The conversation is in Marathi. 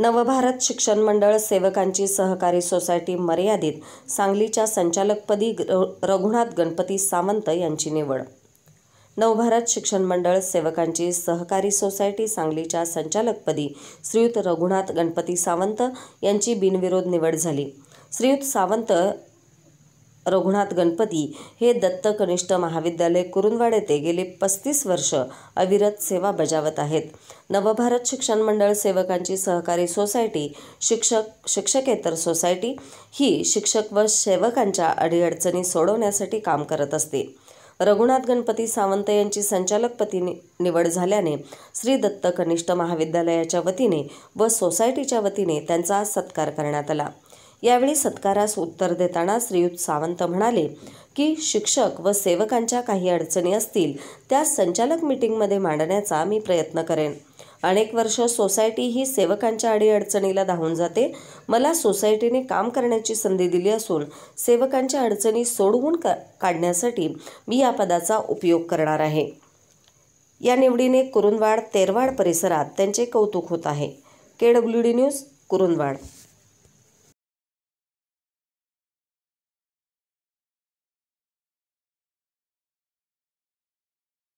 नवभारत शिक्षण मंडळ सेवकांची सहकारी सोसायटी मर्यादित सांगलीच्या संचालकपदी रघुनाथ गणपती सावंत यांची निवड नवभारत शिक्षण मंडळ सेवकांची सहकारी सोसायटी सांगलीच्या संचालकपदी श्रीयुत रघुनाथ गणपती सावंत यांची बिनविरोध निवड झाली श्रीयुत सावंत रघुनाथ गणपती हे दत्त कनिष्ठ महाविद्यालय कुरुंदवाड येथे गेले पस्तीस वर्ष अविरत सेवा बजावत आहेत नवभारत शिक्षण मंडळ सेवकांची सहकारी सोसायटी शिक्षक शिक्षकेतर सोसायटी ही शिक्षक व सेवकांच्या अडीअडचणी सोडवण्यासाठी काम करत असते रघुनाथ गणपती सावंत यांची संचालकपती निवड झाल्याने श्री दत्त कनिष्ठ महाविद्यालयाच्या वतीने व सोसायटीच्या वतीने त्यांचा सत्कार करण्यात आला यावेळी सत्कारास उत्तर देताना श्रीयुत सावंत म्हणाले की शिक्षक व सेवकांच्या काही अडचणी असतील त्या संचालक मीटिंगमध्ये मांडण्याचा मी प्रयत्न करेन अनेक वर्ष सोसायटी ही सेवकांच्या अडीअडचणीला धावून जाते मला सोसायटीने काम करण्याची संधी दिली असून सेवकांच्या अडचणी सोडवून का काढण्यासाठी मी या पदाचा उपयोग करणार आहे या निवडीने कुरुंदवाड तेरवाड परिसरात त्यांचे कौतुक होत आहे K W D news Kurundwad